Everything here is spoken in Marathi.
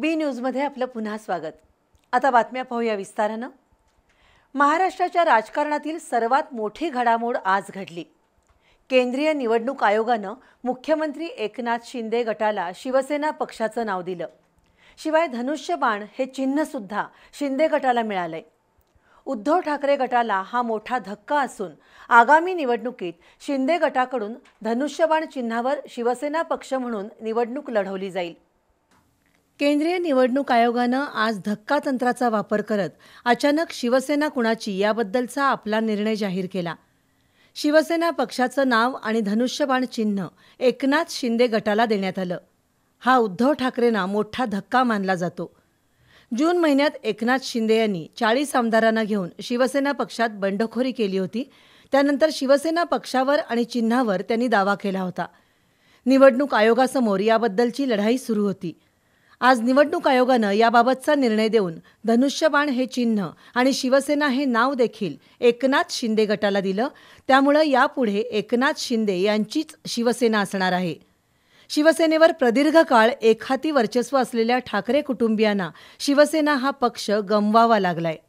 बी न्यूजमध्ये आपलं पुन्हा स्वागत आता बातम्या पाहूया विस्तारानं महाराष्ट्राच्या राजकारणातील सर्वात मोठी घडामोड आज घडली केंद्रीय निवडणूक आयोगानं मुख्यमंत्री एकनाथ शिंदे गटाला शिवसेना पक्षाचं नाव दिलं शिवाय धनुष्यबाण हे चिन्हसुद्धा शिंदे गटाला मिळालंय उद्धव ठाकरे गटाला हा मोठा धक्का असून आगामी निवडणुकीत शिंदे गटाकडून धनुष्यबाण चिन्हावर शिवसेना पक्ष म्हणून निवडणूक लढवली जाईल केंद्रीय निवडणूक आयोगानं आज धक्का तंत्राचा वापर करत अचानक शिवसेना कुणाची याबद्दलचा आपला निर्णय जाहीर केला शिवसेना पक्षाचं नाव आणि धनुष्यबाण चिन्ह एकनाथ शिंदे गटाला देण्यात आलं हा उद्धव ठाकरेंना मोठा धक्का मानला जातो जून महिन्यात एकनाथ शिंदे यांनी चाळीस आमदारांना घेऊन शिवसेना पक्षात बंडखोरी केली होती त्यानंतर शिवसेना पक्षावर आणि चिन्हावर त्यांनी दावा केला होता निवडणूक आयोगासमोर याबद्दलची लढाई सुरू होती आज निवडणूक आयोगानं याबाबतचा निर्णय देऊन धनुष्यबाण हे चिन्ह आणि शिवसेना हे नाव देखील एकनाथ शिंदे गटाला दिलं त्यामुळं यापुढे एकनाथ शिंदे यांचीच शिवसेना असणार आहे शिवसेनेवर प्रदीर्घ काळ एकहाती वर्चस्व असलेल्या ठाकरे कुटुंबियांना शिवसेना हा पक्ष गमवावा लागलाय